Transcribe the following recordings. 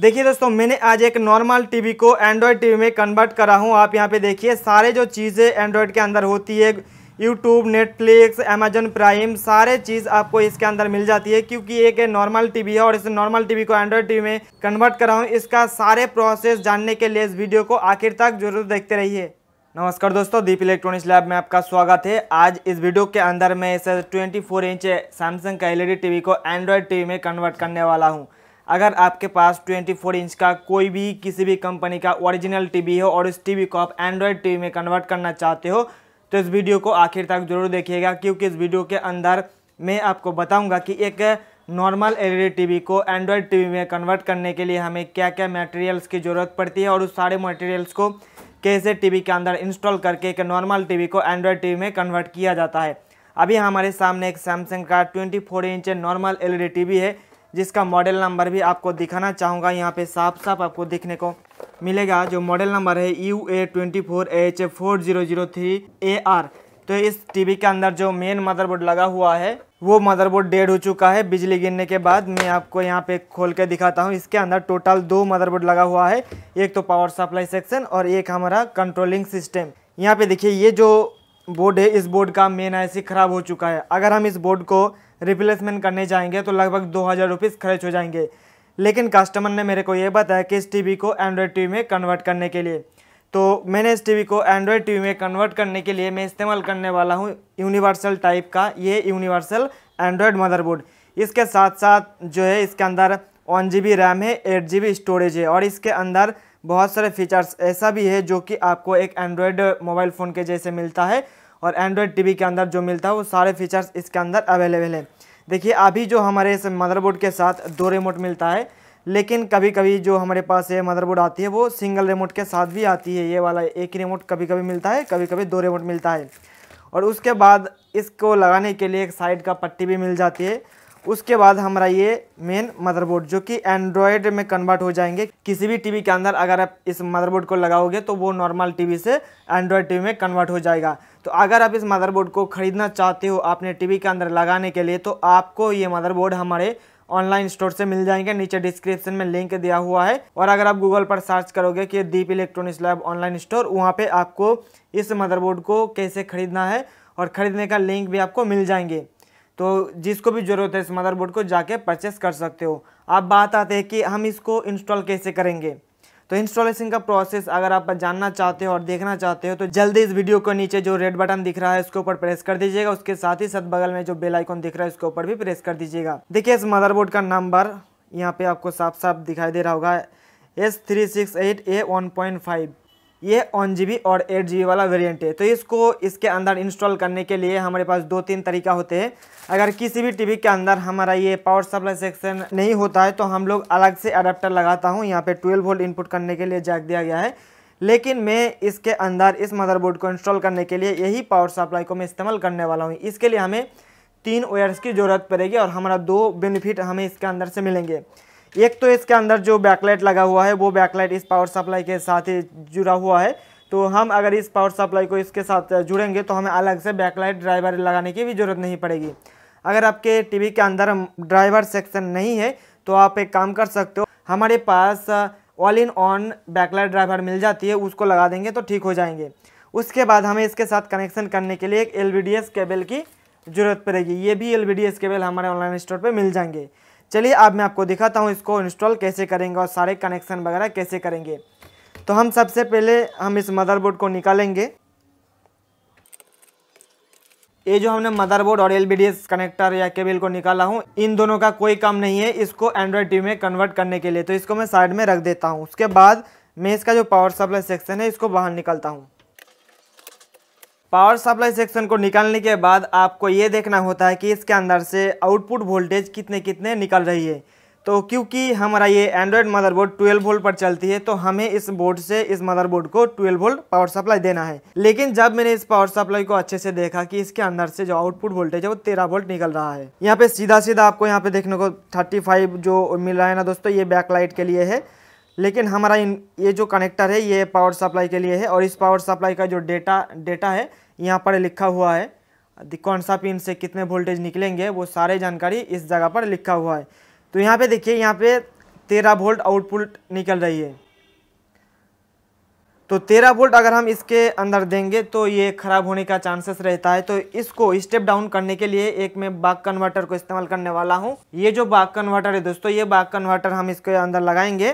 देखिए दोस्तों मैंने आज एक नॉर्मल टीवी को एंड्रॉयड टीवी में कन्वर्ट करा हूँ आप यहाँ पे देखिए सारे जो चीज़ें एंड्रॉयड के अंदर होती है यूट्यूब नेटफ्लिक्स अमेजन प्राइम सारे चीज़ आपको इसके अंदर मिल जाती है क्योंकि एक नॉर्मल टीवी है और इस नॉर्मल टीवी को एंड्रॉयड टीवी में कन्वर्ट करा हूँ इसका सारे प्रोसेस जानने के लिए इस वीडियो को आखिर तक जरूर देखते रहिए नमस्कार दोस्तों दीप इलेक्ट्रॉनिक्स लैब में आपका स्वागत है आज इस वीडियो के अंदर मैं इस ट्वेंटी इंच सैमसंग का एल टीवी को एंड्रॉयड टीवी में कन्वर्ट करने वाला हूँ अगर आपके पास 24 इंच का कोई भी किसी भी कंपनी का ओरिजिनल टीवी हो और इस टीवी को आप एंड्रॉयड टीवी में कन्वर्ट करना चाहते हो तो इस वीडियो को आखिर तक जरूर देखिएगा क्योंकि इस वीडियो के अंदर मैं आपको बताऊंगा कि एक नॉर्मल एलईडी e टीवी को एंड्रॉयड टीवी में कन्वर्ट करने के लिए हमें क्या क्या मटेरियल्स की ज़रूरत पड़ती है और उस सारे मटेरियल्स को कैसे टीवी के अंदर इंस्टॉल करके एक नॉर्मल टीवी को एंड्रॉयड टीवी में कन्वर्ट किया जाता है अभी हमारे सामने एक सैमसंग का 24 inch normal LED e TV है जिसका मॉडल नंबर भी आपको दिखाना चाहूँगा यहाँ पे साफ साफ आपको देखने को मिलेगा जो मॉडल नंबर है U A twenty four H four zero zero three A R तो इस टीवी के अंदर जो मेन मदरबोर्ड लगा हुआ है वो मदरबोर्ड डेड हो चुका है बिजली गिरने के बाद मैं आपको यहाँ पे खोल के दिखाता हूँ इसके अंदर टोटल दो मदरबोर्ड लगा हुआ है एक तो पावर सप्लाई सेक्शन और एक हमारा कंट्रोलिंग सिस्टम यहाँ पे देखिए ये जो बोर्ड है इस बोर्ड का मेन आईसी खराब हो चुका है अगर हम इस बोर्ड को रिप्लेसमेंट करने जाएंगे तो लगभग दो हज़ार रुपीज़ खर्च हो जाएंगे लेकिन कस्टमर ने मेरे को ये बताया कि इस टीवी को एंड्रॉयड टीवी में कन्वर्ट करने के लिए तो मैंने इस टीवी को एंड्रॉयड टीवी में कन्वर्ट करने के लिए मैं इस्तेमाल करने वाला हूँ यूनिवर्सल टाइप का ये यूनिवर्सल एंड्रॉयड मदरबोर्ड इसके साथ साथ जो है इसके अंदर वन जी बी रैम है एट जी बी स्टोरेज है और इसके अंदर बहुत सारे फीचर्स ऐसा भी है जो कि आपको एक एंड्रॉयड मोबाइल फ़ोन के जैसे मिलता है और एंड्रॉयड टी के अंदर जो मिलता है वो सारे फीचर्स इसके अंदर अवेलेबल है देखिए अभी जो हमारे इस मदरबोर्ड के साथ दो रिमोट मिलता है लेकिन कभी कभी जो हमारे पास ये मदरबोर्ड आती है वो सिंगल रिमोट के साथ भी आती है ये वाला एक ही रिमोट कभी कभी मिलता है कभी कभी दो रिमोट मिलता है और उसके बाद इसको लगाने के लिए एक साइड का पट्टी भी मिल जाती है उसके बाद हमारा ये मेन मदरबोर्ड जो कि एंड्रॉयड में कन्वर्ट हो जाएंगे किसी भी टी के अंदर अगर आप इस मदरबोर्ड को लगाओगे तो वो नॉर्मल टी से एंड्रॉयड टी में कन्वर्ट हो जाएगा तो अगर आप इस मदरबोर्ड को ख़रीदना चाहते हो अपने टीवी के अंदर लगाने के लिए तो आपको ये मदरबोर्ड हमारे ऑनलाइन स्टोर से मिल जाएंगे नीचे डिस्क्रिप्शन में लिंक दिया हुआ है और अगर आप गूगल पर सर्च करोगे कि Deep electronics lab online store वहाँ पर आपको इस मदरबोर्ड को कैसे ख़रीदना है और ख़रीदने का लिंक भी आपको मिल जाएंगे तो जिसको भी ज़रूरत है इस मदरबोर्ड को जाके परचेस कर सकते हो आप बात आते हैं कि हम इसको इंस्टॉल कैसे करेंगे तो इंस्टॉलेशन का प्रोसेस अगर आप जानना चाहते हो और देखना चाहते हो तो जल्दी इस वीडियो को नीचे जो रेड बटन दिख रहा है उसके ऊपर प्रेस कर दीजिएगा उसके साथ ही साथ बगल में जो बेल आइकॉन दिख रहा है उसके ऊपर भी प्रेस कर दीजिएगा देखिए इस मदरबोर्ड का नंबर यहाँ पे आपको साफ साफ दिखाई दे रहा होगा S three six eight A one point five ये वन जी और एट जी वाला वेरिएंट है तो इसको इसके अंदर इंस्टॉल करने के लिए हमारे पास दो तीन तरीका होते हैं अगर किसी भी टीवी के अंदर हमारा ये पावर सप्लाई सेक्शन नहीं होता है तो हम लोग अलग से अडाप्टर लगाता हूँ यहाँ पे 12 वोल्ट इनपुट करने के लिए जैक दिया गया है लेकिन मैं इसके अंदर इस मदरबोर्ड को इंस्टॉल करने के लिए यही पावर सप्लाई को मैं इस्तेमाल करने वाला हूँ इसके लिए हमें तीन वायर्स की ज़रूरत पड़ेगी और हमारा दो बेनिफिट हमें इसके अंदर से मिलेंगे एक तो इसके अंदर जो बैकलाइट लगा हुआ है वो बैकलाइट इस पावर सप्लाई के साथ ही जुड़ा हुआ है तो हम अगर इस पावर सप्लाई को इसके साथ जुड़ेंगे तो हमें अलग से बैकलाइट ड्राइवर लगाने की भी ज़रूरत नहीं पड़ेगी अगर आपके टीवी के अंदर ड्राइवर सेक्शन नहीं है तो आप एक काम कर सकते हो हमारे पास all in one backlight driver मिल जाती है उसको लगा देंगे तो ठीक हो जाएंगे उसके बाद हमें इसके साथ कनेक्शन करने के लिए एक एल केबल की ज़रूरत पड़ेगी ये भी एल केबल हमारे ऑनलाइन स्टोर पर मिल जाएंगे चलिए अब मैं आपको दिखाता हूँ इसको इंस्टॉल कैसे करेंगे और सारे कनेक्शन वगैरह कैसे करेंगे तो हम सबसे पहले हम इस मदरबोर्ड को निकालेंगे ये जो हमने मदरबोर्ड और एल कनेक्टर या केबल को निकाला हूँ इन दोनों का कोई काम नहीं है इसको एंड्रॉयड टीवी में कन्वर्ट करने के लिए तो इसको मैं साइड में रख देता हूँ उसके बाद मैं इसका जो पावर सप्लाई सेक्शन है इसको बाहर निकालता हूँ पावर सप्लाई सेक्शन को निकालने के बाद आपको ये देखना होता है कि इसके अंदर से आउटपुट वोल्टेज कितने कितने निकल रही है तो क्योंकि हमारा ये एंड्रॉयड मदरबोर्ड 12 वोल्ट पर चलती है तो हमें इस बोर्ड से इस मदरबोर्ड को 12 वोल्ट पावर सप्लाई देना है लेकिन जब मैंने इस पावर सप्लाई को अच्छे से देखा कि इसके अंदर से जो आउटपुट वोल्टेज है वो 13 वोल्ट निकल रहा है यहाँ पे सीधा सीधा आपको यहाँ पे देखने को 35 जो मिल रहा है ना दोस्तों ये बैकलाइट के लिए है लेकिन हमारा ये जो कनेक्टर है ये पावर सप्लाई के लिए है और इस पावर सप्लाई का जो डेटा डेटा है यहाँ पर लिखा हुआ है कौन सा पिन से कितने वोल्टेज निकलेंगे वो सारे जानकारी इस जगह पर लिखा हुआ है तो यहाँ पे देखिए यहाँ पे तेरह वोल्ट आउटपुट निकल रही है तो तेरह वोल्ट अगर हम इसके अंदर देंगे तो ये ख़राब होने का चांसेस रहता है तो इसको स्टेप डाउन करने के लिए एक मैं बाग कन्वर्टर को इस्तेमाल करने वाला हूँ ये जो बाग कन्वर्टर है दोस्तों ये बाग कन्वर्टर हम इसके अंदर लगाएंगे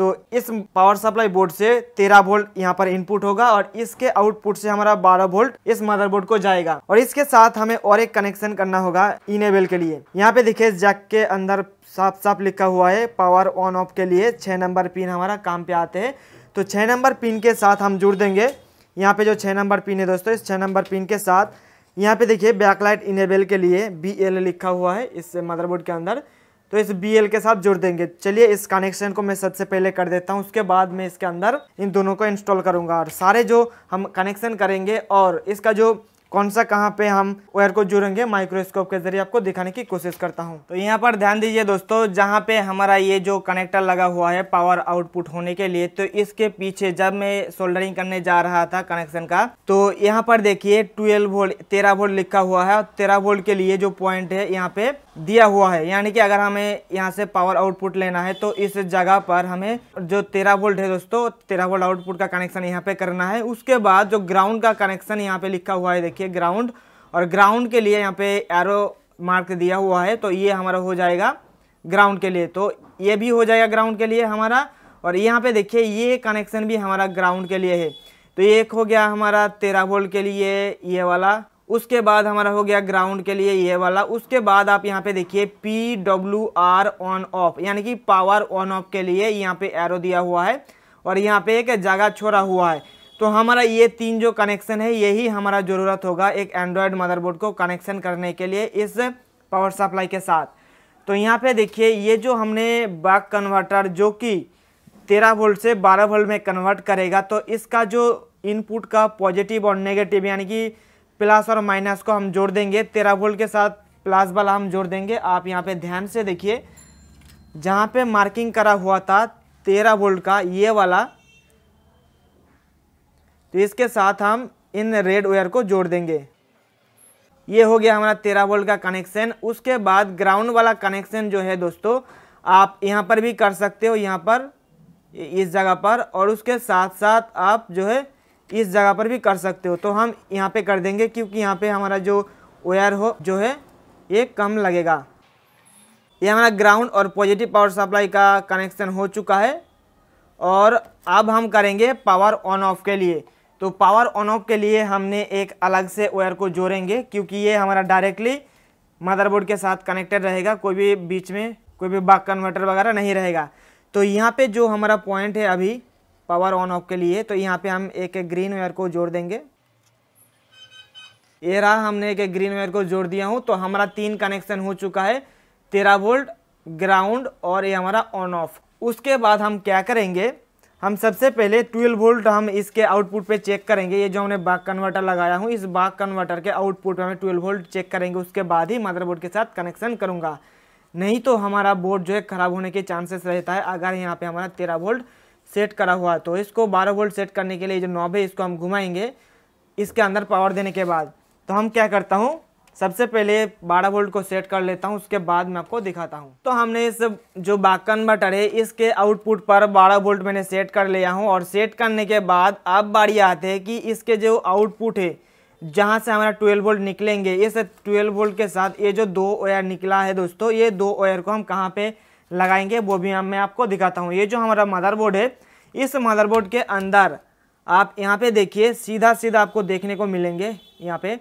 तो इस पावर सप्लाई बोर्ड से तेरह वोल्ट यहाँ पर इनपुट होगा और इसके आउटपुट से हमारा बारह वोल्ट इस मदरबोर्ड को जाएगा और इसके साथ हमें और एक कनेक्शन करना होगा इनेबल के लिए यहाँ पे देखिए जैक के अंदर साफ साफ लिखा हुआ है पावर ऑन ऑफ के लिए छः नंबर पिन हमारा काम पे आते हैं तो छः नंबर पिन के साथ हम जुड़ देंगे यहाँ पे जो छः नंबर पिन है दोस्तों इस छः नंबर पिन के साथ यहाँ पे देखिए बैकलाइट इनेबल के लिए बी लिखा हुआ है इस मदरबोर्ड के अंदर तो इस बी के साथ जुड़ देंगे चलिए इस कनेक्शन को मैं सबसे पहले कर देता हूँ उसके बाद मैं इसके अंदर इन दोनों को इंस्टॉल करूँगा और सारे जो हम कनेक्शन करेंगे और इसका जो कौन सा कहाँ पे हम वायर को जुड़ेंगे माइक्रोस्कोप के जरिए आपको दिखाने की कोशिश करता हूँ तो यहाँ पर ध्यान दीजिए दोस्तों जहाँ पे हमारा ये जो कनेक्टर लगा हुआ है पावर आउटपुट होने के लिए तो इसके पीछे जब मैं सोल्डरिंग करने जा रहा था कनेक्शन का तो यहाँ पर देखिए ट्वेल्व वोल्ट तेरह वोल्ट लिखा हुआ है और तेरह वोल्ट के लिए जो पॉइंट है यहाँ पे दिया हुआ है यानी कि अगर हमें यहाँ से पावर आउटपुट लेना है तो इस जगह पर हमें जो तेरह वोल्ट है दोस्तों तेरह वोल्ट आउटपुट का कनेक्शन यहाँ पे करना है उसके बाद जो ग्राउंड का कनेक्शन यहाँ पे लिखा हुआ है देखिए ग्राउंड और ग्राउंड के लिए यहाँ पे एरो मार्क दिया हुआ है तो ये हमारा हो जाएगा ग्राउंड के लिए तो ये भी हो जाएगा ग्राउंड के लिए हमारा और यहाँ पर देखिए ये कनेक्शन भी हमारा ग्राउंड के लिए है तो ये एक हो गया हमारा तेरह वोल्ट के लिए ये वाला उसके बाद हमारा हो गया ग्राउंड के लिए ये वाला उसके बाद आप यहाँ पे देखिए P W R on off यानी कि पावर ऑन ऑफ के लिए यहाँ पे एरो दिया हुआ है और यहाँ पे एक जगह छोड़ा हुआ है तो हमारा ये तीन जो कनेक्शन है यही हमारा ज़रूरत होगा एक एंड्रॉयड मदरबोर्ड को कनेक्शन करने के लिए इस पावर सप्लाई के साथ तो यहाँ पे देखिए ये जो हमने बाग कन्वर्टर जो कि 13 वोल्ट से 12 वोल्ट में कन्वर्ट करेगा तो इसका जो इनपुट का पॉजिटिव और नेगेटिव यानी कि प्लस और माइनस को हम जोड़ देंगे तेरह वोल्ट के साथ प्लस वाला हम जोड़ देंगे आप यहाँ पे ध्यान से देखिए जहाँ पे मार्किंग करा हुआ था तेरह वोल्ट का ये वाला तो इसके साथ हम इन रेड वायर को जोड़ देंगे ये हो गया हमारा तेरह वोल्ट का कनेक्शन उसके बाद ग्राउंड वाला कनेक्शन जो है दोस्तों आप यहाँ पर भी कर सकते हो यहाँ पर इस जगह पर और उसके साथ साथ आप जो है इस जगह पर भी कर सकते हो तो हम यहाँ पे कर देंगे क्योंकि यहाँ पे हमारा जो वायर हो जो है ये कम लगेगा ये हमारा ग्राउंड और पॉजिटिव पावर सप्लाई का कनेक्शन हो चुका है और अब हम करेंगे पावर ऑन ऑफ के लिए तो पावर ऑन ऑफ के लिए हमने एक अलग से वायर को जोड़ेंगे क्योंकि ये हमारा डायरेक्टली मदरबोर्ड के साथ कनेक्टेड रहेगा कोई भी बीच में कोई भी बाग कन्वर्टर वगैरह नहीं रहेगा तो यहाँ पे जो हमारा पॉइंट है अभी पावर ऑन ऑफ के लिए तो यहाँ पे हम एक एक ग्रीन वायर को जोड़ देंगे ये रहा हमने एक एक ग्रीन वायर को जोड़ दिया हूँ तो हमारा तीन कनेक्शन हो चुका है तेरह वोल्ट ग्राउंड और ये हमारा ऑन ऑफ उसके बाद हम क्या करेंगे हम सबसे पहले 12 वोल्ट हम इसके आउटपुट पे चेक करेंगे ये जो हमने बाग कन्वर्टर लगाया हूँ इस बाग कन्वर्टर के आउटपुट पे हमें 12 वोल्ट चेक करेंगे उसके बाद ही मदरबोर्ड के साथ कनेक्शन करूँगा नहीं तो हमारा बोर्ड जो है ख़राब होने के चांसेस रहता है अगर यहाँ पे हमारा 13 वोल्ट सेट करा हुआ तो इसको 12 वोल्ट सेट करने के लिए जो नॉब है इसको हम घुमाएंगे इसके अंदर पावर देने के बाद तो हम क्या करता हूँ सबसे पहले 12 वोल्ट को सेट कर लेता हूँ उसके बाद मैं आपको दिखाता हूँ तो हमने इस जो बाकन बटर है इसके आउटपुट पर 12 वोल्ट मैंने सेट कर लिया हूँ और सेट करने के बाद अब बारी आते हैं कि इसके जो आउटपुट है जहाँ से हमारा 12 वोल्ट निकलेंगे इस 12 वोल्ट के साथ ये जो दो ओयर निकला है दोस्तों ये दो ओयर को हम कहाँ पर लगाएंगे वो भी हम मैं आपको दिखाता हूँ ये जो हमारा मदरबोर्ड है इस मदरबोर्ड के अंदर आप यहाँ पे देखिए सीधा सीधा आपको देखने को मिलेंगे यहाँ पे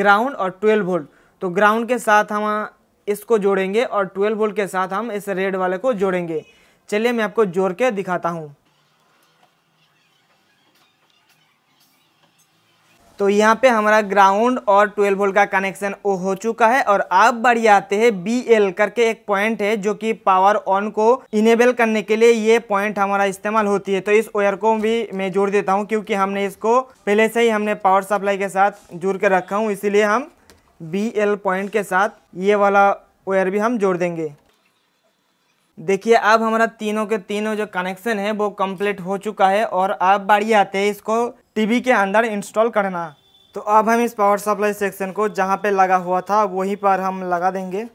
ग्राउंड और ट्वेल्व वोल्ट तो ग्राउंड के साथ हम इसको जोड़ेंगे और ट्वेल्व वोल्ट के साथ हम इस रेड वाले को जोड़ेंगे चलिए मैं आपको जोड़ के दिखाता हूँ तो यहाँ पे हमारा ग्राउंड और 12 वोल्ट का कनेक्शन ओ हो चुका है और अब बढ़ी आते हैं बी एल करके एक पॉइंट है जो कि पावर ऑन को इनेबल करने के लिए ये पॉइंट हमारा इस्तेमाल होती है तो इस वायर को भी मैं जोड़ देता हूँ क्योंकि हमने इसको पहले से ही हमने पावर सप्लाई के साथ जोड़ कर रखा हूँ इसीलिए हम बी एल पॉइंट के साथ ये वाला वायर भी हम जोड़ देंगे देखिए अब हमारा तीनों के तीनों जो कनेक्शन है वो कम्प्लीट हो चुका है और अब बढ़िया आते हैं इसको टीवी के अंदर इंस्टॉल करना तो अब हम इस पावर सप्लाई सेक्शन को जहाँ पे लगा हुआ था वहीं पर हम लगा देंगे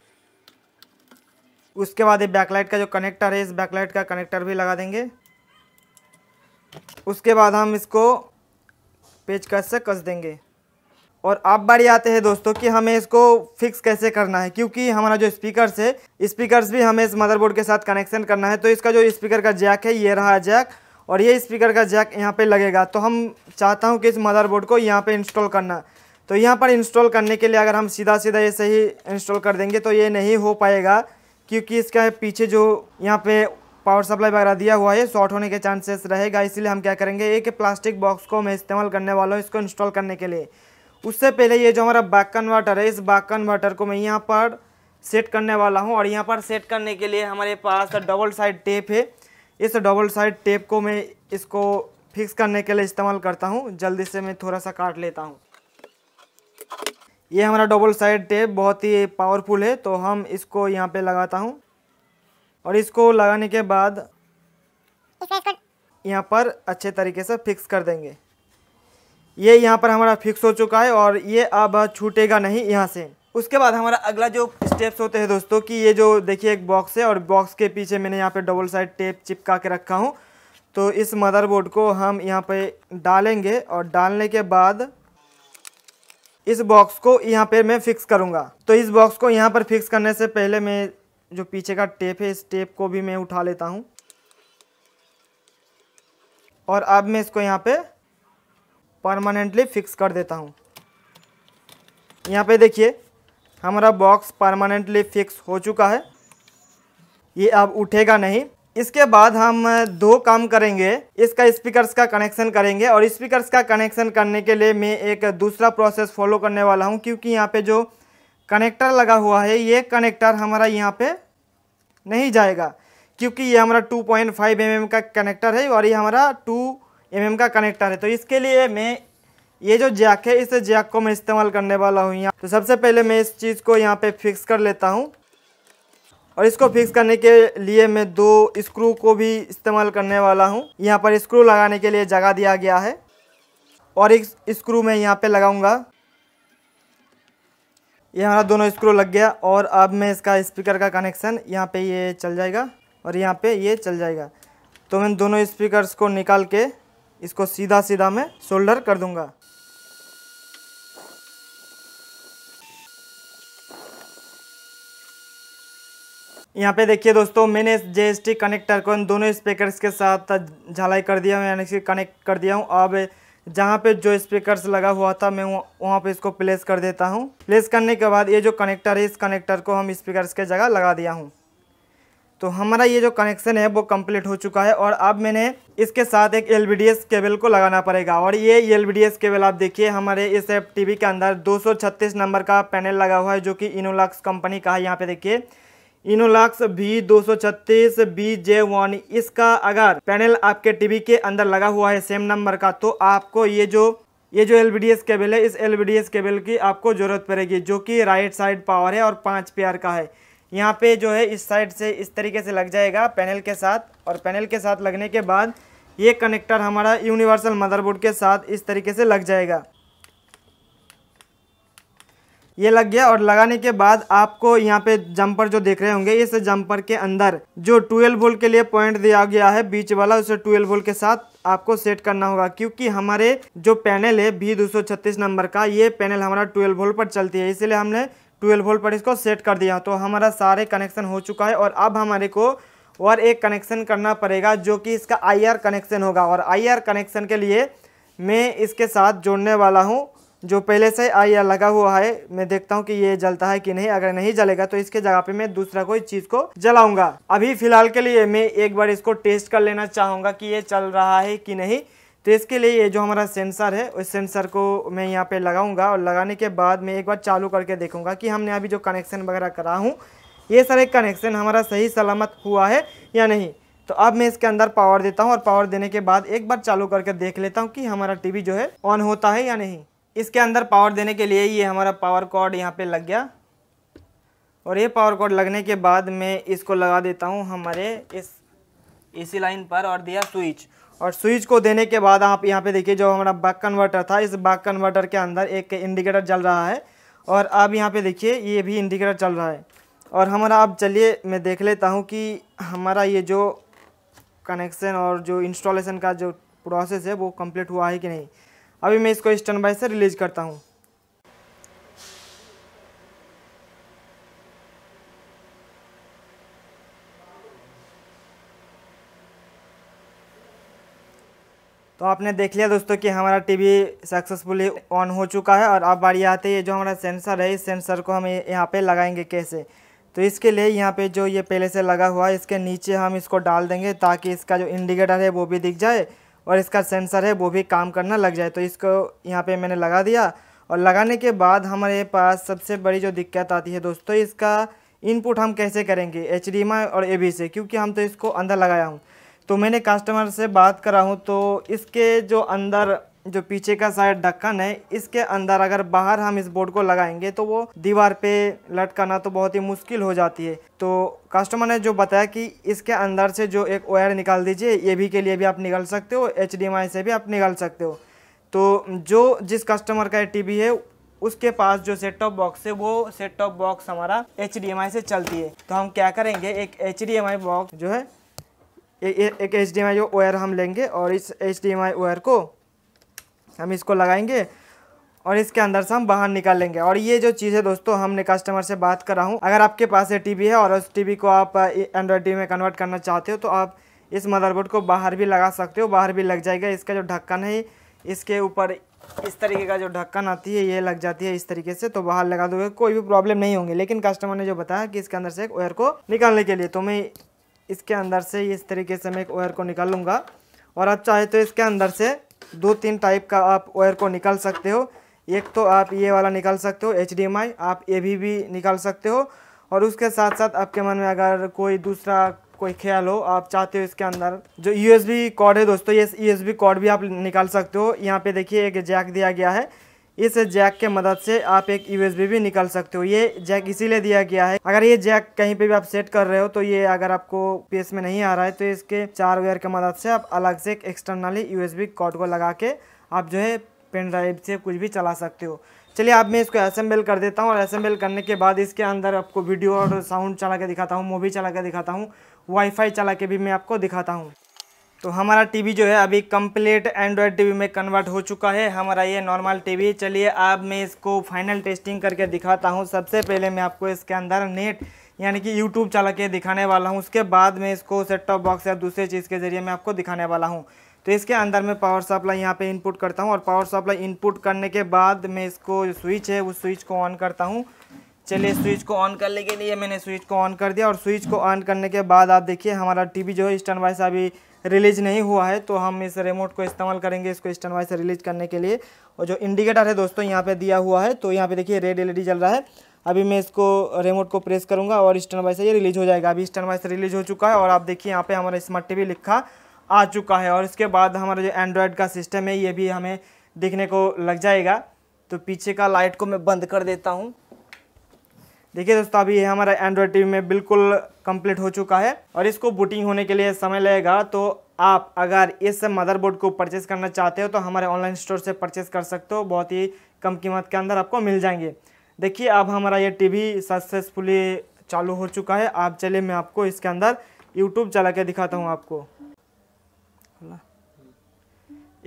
उसके बाद ये बैकलाइट का जो कनेक्टर है इस बैकलाइट का कनेक्टर भी लगा देंगे उसके बाद हम इसको पेचकस से कस देंगे और अब बारी आते हैं दोस्तों कि हमें इसको फिक्स कैसे करना है क्योंकि हमारा जो स्पीकर्स है स्पीकर्स भी हमें इस मदरबोर्ड के साथ कनेक्शन करना है तो इसका जो स्पीकर का जैक है ये रहा जैक और ये स्पीकर का जैक यहाँ पे लगेगा तो हम चाहता हूँ कि इस मदरबोर्ड को यहाँ पे इंस्टॉल करना तो यहाँ पर इंस्टॉल करने के लिए अगर हम सीधा सीधा ऐसे ही इंस्टॉल कर देंगे तो ये नहीं हो पाएगा क्योंकि इसका पीछे जो यहाँ पे पावर सप्लाई वगैरह दिया हुआ है शॉर्ट होने के चांसेस रहेगा इसलिए हम क्या करेंगे एक प्लास्टिक बॉक्स को मैं इस्तेमाल करने वाला हूँ इसको इंस्टॉल करने के लिए उससे पहले ये जो हमारा बैक कन्वर्टर है इस बैक कन्वर्टर को मैं यहाँ पर सेट करने वाला हूँ और यहाँ पर सेट करने के लिए हमारे पास डबल साइड टेप है इस डबल साइड टेप को मैं इसको फिक्स करने के लिए इस्तेमाल करता हूँ जल्दी से मैं थोड़ा सा काट लेता हूँ ये हमारा डबल साइड टेप बहुत ही पावरफुल है तो हम इसको यहाँ पे लगाता हूँ और इसको लगाने के बाद यहाँ पर अच्छे तरीके से फिक्स कर देंगे ये यहाँ पर हमारा फिक्स हो चुका है और ये अब छूटेगा नहीं यहाँ से उसके बाद हमारा अगला जो स्टेप्स होते हैं दोस्तों कि ये जो देखिए एक बॉक्स है और बॉक्स के पीछे मैंने यहाँ पे डबल साइड टेप चिपका के रखा हूँ तो इस मदरबोर्ड को हम यहाँ पे डालेंगे और डालने के बाद इस बॉक्स को यहाँ पे मैं फिक्स करूँगा तो इस बॉक्स को यहाँ पर फिक्स करने से पहले मैं जो पीछे का टेप है इस टेप को भी मैं उठा लेता हूँ और अब मैं इसको यहाँ पे परमानेंटली फिक्स कर देता हूँ यहाँ पे देखिए हमारा बॉक्स परमानेंटली फिक्स हो चुका है ये अब उठेगा नहीं इसके बाद हम दो काम करेंगे इसका स्पीकर्स का कनेक्शन करेंगे और स्पीकर्स का कनेक्शन करने के लिए मैं एक दूसरा प्रोसेस फॉलो करने वाला हूँ क्योंकि यहाँ पे जो कनेक्टर लगा हुआ है ये कनेक्टर हमारा यहाँ पे नहीं जाएगा क्योंकि ये हमारा 2.5 पॉइंट mm का कनेक्टर है और ये हमारा 2 एम mm का कनेक्टर है तो इसके लिए मैं ये जो जैक है इस जैक को मैं इस्तेमाल करने वाला हूँ यहाँ तो सबसे पहले मैं इस चीज़ को यहाँ पे फिक्स कर लेता हूँ और इसको फिक्स करने के लिए मैं दो स्क्रू को भी इस्तेमाल करने वाला हूँ यहाँ पर स्क्रू लगाने के लिए जगह दिया गया है और एक स्क्रू मैं यहाँ पे लगाऊंगा ये हमारा दोनों स्क्रू लग गया और अब मैं इसका स्पीकर का कनेक्शन यहाँ पे ये चल जाएगा और यहाँ पे ये चल जाएगा तो मैं दोनों स्पीकर्स को निकाल के इसको सीधा सीधा मैं शोल्डर कर दूंगा यहाँ पे देखिए दोस्तों मैंने जे एस टी कनेक्टर को इन दोनों स्पीकर्स के साथ झलाई कर दिया हूँ यानी कि कनेक्ट कर दिया हूँ अब जहाँ पे जो स्पीकर्स लगा हुआ था मैं वहाँ पे इसको प्लेस कर देता हूँ प्लेस करने के बाद ये जो कनेक्टर है इस कनेक्टर को हम स्पीकर्स के जगह लगा दिया हूँ तो हमारा ये जो कनेक्शन है वो कम्प्लीट हो चुका है और अब मैंने इसके साथ एक एल केबल को लगाना पड़ेगा और ये एल केबल आप देखिए हमारे इस एप वी के अंदर छत्तीस नंबर का पैनल लगा हुआ है जो कि इनोलॉक्स कंपनी का है यहाँ पे देखिए इनोलॉक्स भी दो सौ छत्तीस बी जे वन इसका अगर पैनल आपके टीवी के अंदर लगा हुआ है सेम नंबर का तो आपको ये जो ये जो एल केबल है इस एल केबल की आपको ज़रूरत पड़ेगी जो कि राइट साइड पावर है और पाँच पेयर का है यहाँ पे जो है इस साइड से इस तरीके से लग जाएगा पैनल के साथ और पैनल के साथ लगने के बाद ये कनेक्टर हमारा यूनिवर्सल मदरबोर्ड के साथ इस तरीके से लग जाएगा ये लग गया और लगाने के बाद आपको यहाँ पे जंपर जो देख रहे होंगे इस जंपर के अंदर जो 12 वोल्ट के लिए पॉइंट दिया गया है बीच वाला उसे 12 वोल्ट के साथ आपको सेट करना होगा क्योंकि हमारे जो पैनल है भी दो नंबर का ये पैनल हमारा 12 वोल्ट पर चलती है इसलिए हमने 12 वोल्ट पर इसको सेट कर दिया तो हमारा सारे कनेक्शन हो चुका है और अब हमारे को और एक कनेक्शन करना पड़ेगा जो कि इसका आई कनेक्शन होगा और आई कनेक्शन के लिए मैं इसके साथ जोड़ने वाला हूँ जो पहले से आया लगा हुआ है मैं देखता हूँ कि ये जलता है कि नहीं अगर नहीं जलेगा तो इसके जगह पे मैं दूसरा कोई चीज़ को जलाऊंगा अभी फिलहाल के लिए मैं एक बार इसको टेस्ट कर लेना चाहूँगा कि ये चल रहा है कि नहीं तो इसके लिए ये जो हमारा सेंसर है उस सेंसर को मैं यहाँ पे लगाऊंगा और लगाने के बाद मैं एक बार चालू करके देखूंगा कि हमने अभी जो कनेक्शन वगैरह करा हूँ ये सारे कनेक्शन हमारा सही सलामत हुआ है या नहीं तो अब मैं इसके अंदर पावर देता हूँ और पावर देने के बाद एक बार चालू करके देख लेता हूँ कि हमारा टीवी जो है ऑन होता है या नहीं इसके अंदर पावर देने के लिए ये हमारा पावर कॉर्ड यहाँ पे लग गया और ये पावर कॉर्ड लगने के बाद मैं इसको लगा देता हूँ हमारे इस एसी लाइन पर और दिया स्विच और स्विच को देने के बाद आप यहाँ पे देखिए जो हमारा बाक कन्वर्टर था इस बाक कन्वर्टर के अंदर एक इंडिकेटर चल रहा है और अब यहाँ पर देखिए ये भी इंडिकेटर चल रहा है और हमारा अब चलिए मैं देख लेता हूँ कि हमारा ये जो कनेक्शन और जो इंस्टॉलेशन का जो प्रोसेस है वो कंप्लीट हुआ है कि नहीं अभी मैं इसको स्टैंड बाई से रिलीज करता हूँ तो आपने देख लिया दोस्तों कि हमारा टीवी सक्सेसफुली ऑन हो चुका है और अब बारी आते ये जो हमारा सेंसर है इस सेंसर को हम यहाँ पे लगाएंगे कैसे तो इसके लिए यहाँ पे जो ये पहले से लगा हुआ है इसके नीचे हम इसको डाल देंगे ताकि इसका जो इंडिकेटर है वो भी दिख जाए और इसका सेंसर है वो भी काम करना लग जाए तो इसको यहाँ पे मैंने लगा दिया और लगाने के बाद हमारे पास सबसे बड़ी जो दिक्कत आती है दोस्तों इसका इनपुट हम कैसे करेंगे एच और ए से क्योंकि हम तो इसको अंदर लगाया हूँ तो मैंने कस्टमर से बात करा हूँ तो इसके जो अंदर जो पीछे का साइड ढक्कन है इसके अंदर अगर बाहर हम इस बोर्ड को लगाएंगे तो वो दीवार पे लटकाना तो बहुत ही मुश्किल हो जाती है तो कस्टमर ने जो बताया कि इसके अंदर से जो एक वायर निकाल दीजिए ये भी के लिए भी आप निकाल सकते हो एच से भी आप निकाल सकते हो तो जो जिस कस्टमर का टीवी है उसके पास जो सेट टॉप बॉक्स है वो सेट टॉप बॉक्स हमारा एच से चलती है तो हम क्या करेंगे एक एच बॉक्स जो है एक एच डी वायर हम लेंगे और इस एच डी वायर को हम इसको लगाएंगे और इसके अंदर से हम बाहर निकाल लेंगे और ये जो चीज़ है दोस्तों हमने कस्टमर से बात कर रहा हूँ अगर आपके पास ये टीवी है और उस टीवी को आप एंड्रॉयड टीवी में कन्वर्ट करना चाहते हो तो आप इस मदरबोर्ड को बाहर भी लगा सकते हो बाहर भी लग जाएगा इसका जो ढक्कन है इसके ऊपर इस तरीके का जो ढक्कन आती है ये लग जाती है इस तरीके से तो बाहर लगा दोगे कोई भी प्रॉब्लम नहीं होंगी लेकिन कस्टमर ने जो बताया कि इसके अंदर से एक ओयर को निकालने के लिए तो मैं इसके अंदर से इस तरीके से मैं एक ओयर को निकाल लूँगा और आप चाहे तो इसके अंदर से दो तीन टाइप का आप वायर को निकाल सकते हो एक तो आप ये वाला निकाल सकते हो एच आप ए भी, भी निकाल सकते हो और उसके साथ साथ आपके मन में अगर कोई दूसरा कोई ख्याल हो आप चाहते हो इसके अंदर जो यू एस बी कॉर्ड है दोस्तों ये यू एस बी कॉर्ड भी आप निकाल सकते हो यहाँ पे देखिए एक जैक दिया गया है इस जैक के मदद से आप एक यूएसबी भी निकाल सकते हो ये जैक इसीलिए दिया गया है अगर ये जैक कहीं पे भी आप सेट कर रहे हो तो ये अगर आपको पेस में नहीं आ रहा है तो इसके चार वेयर के मदद से आप अलग से एक एक्सटर्नली यूएसबी कॉर्ड को लगा के आप जो है पेन ड्राइव से कुछ भी चला सकते हो चलिए अब मैं इसको असेंबल कर देता हूँ और असेंबल करने के बाद इसके अंदर आपको वीडियो और साउंड चला के दिखाता हूँ मूवी चला के दिखाता हूँ वाईफाई चला के भी मैं आपको दिखाता हूँ तो हमारा टीवी जो है अभी कंप्लीट एंड्रॉयड टीवी में कन्वर्ट हो चुका है हमारा ये नॉर्मल टीवी चलिए अब मैं इसको फाइनल टेस्टिंग करके दिखाता हूँ सबसे पहले मैं आपको इसके अंदर नेट यानी कि यूट्यूब चला के दिखाने वाला हूँ उसके बाद में इसको सेट टॉप बॉक्स या दूसरे चीज़ के ज़रिए मैं आपको दिखाने वाला हूँ तो इसके अंदर मैं पावर सप्लाई यहाँ पर इनपुट करता हूँ और पावर सप्लाई इनपुट करने के बाद मैं इसको स्विच है उस स्विच को ऑन करता हूँ चलिए स्विच को ऑन करने के लिए मैंने स्विच को ऑन कर दिया और स्विच को ऑन करने के बाद आप देखिए हमारा टी जो है स्टैंड वाइज से अभी रिलीज नहीं हुआ है तो हम इस रिमोट को इस्तेमाल करेंगे इसको स्टैंड वाइज से रिलीज करने के लिए और जो इंडिकेटर है दोस्तों यहाँ पर दिया हुआ है तो यहाँ पर देखिए रेड एल जल रहा है अभी मैं इसको रिमोट को प्रेस करूँगा और स्टैंड वाइज से ये रिलीज हो जाएगा अभी स्टैंड वाइज से रिलीज हो चुका है और आप देखिए यहाँ पर हमारा स्मार्ट टी लिखा आ चुका है और इसके बाद हमारा जो एंड्रॉयड का सिस्टम है ये भी हमें देखने को लग जाएगा तो पीछे का लाइट को मैं बंद कर देता हूँ देखिए दोस्तों अभी हमारा एंड्रॉयड टीवी में बिल्कुल कंप्लीट हो चुका है और इसको बुटिंग होने के लिए समय लगेगा तो आप अगर इस मदरबोर्ड को परचेस करना चाहते हो तो हमारे ऑनलाइन स्टोर से परचेस कर सकते हो बहुत ही कम कीमत के अंदर आपको मिल जाएंगे देखिए अब हमारा ये टीवी सक्सेसफुली चालू हो चुका है आप चलिए मैं आपको इसके अंदर यूट्यूब चला के दिखाता हूँ आपको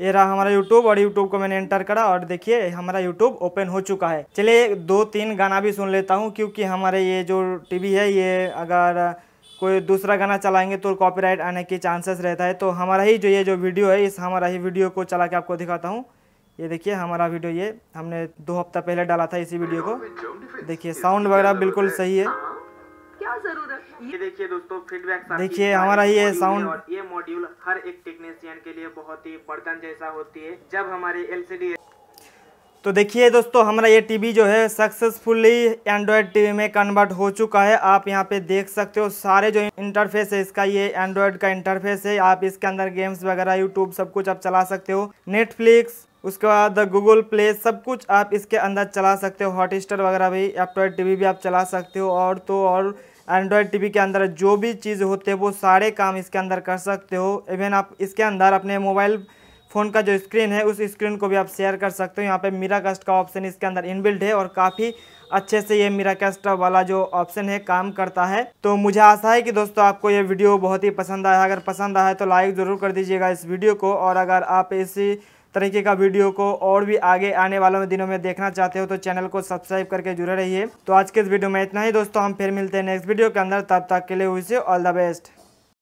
ये रहा हमारा यूट्यूब और यूट्यूब को मैंने एंटर करा और देखिए हमारा यूट्यूब ओपन हो चुका है चलिए दो तीन गाना भी सुन लेता हूँ क्योंकि हमारे ये जो टीवी है ये अगर कोई दूसरा गाना चलाएंगे तो कॉपीराइट आने के चांसेस रहता है तो हमारा ही जो ये जो वीडियो है इस हमारा ही वीडियो को चला के आपको दिखाता हूँ ये देखिए हमारा वीडियो ये हमने दो हफ्ता पहले डाला था इसी वीडियो को देखिए साउंड वगैरह बिल्कुल सही है ये देखिए दोस्तों फीडबैक देखिए हमारा ये साउंड ये मॉड्यूल हर एक टेक्नीशियन के लिए बहुत ही बर्तन जैसा होती है जब हमारे एल तो देखिए दोस्तों हमारा ये टीवी जो है सक्सेसफुली एंड्रॉयड टीवी में कन्वर्ट हो चुका है आप यहाँ पे देख सकते हो सारे जो इंटरफेस है इसका ये एंड्रॉयड का इंटरफेस है आप इसके अंदर गेम्स वगैरह यूट्यूब सब कुछ आप चला सकते हो नेटफ्लिक्स उसके बाद गूगल प्ले सब कुछ आप इसके अंदर चला सकते हो हॉट वगैरह भी एंड्रॉयड टी भी आप चला सकते हो और तो और एंड्रॉयड टीवी के अंदर जो भी चीज़ होते हैं वो सारे काम इसके अंदर कर सकते हो इवन आप इसके अंदर अपने मोबाइल फ़ोन का जो स्क्रीन है उस स्क्रीन को भी आप शेयर कर सकते हो यहाँ पे मीरा कास्ट का ऑप्शन इसके अंदर इनबिल्ट है और काफ़ी अच्छे से ये मीरा कास्ट वाला जो ऑप्शन है काम करता है तो मुझे आशा है कि दोस्तों आपको ये वीडियो बहुत ही पसंद आया अगर पसंद आया तो लाइक ज़रूर कर दीजिएगा इस वीडियो को और अगर आप इसी तरीके का वीडियो को और भी आगे आने वालों दिनों में देखना चाहते हो तो चैनल को सब्सक्राइब करके जुड़े रहिए तो आज के इस वीडियो में इतना ही दोस्तों हम फिर मिलते हैं नेक्स्ट वीडियो के अंदर तब तक के लिए ऑल द बेस्ट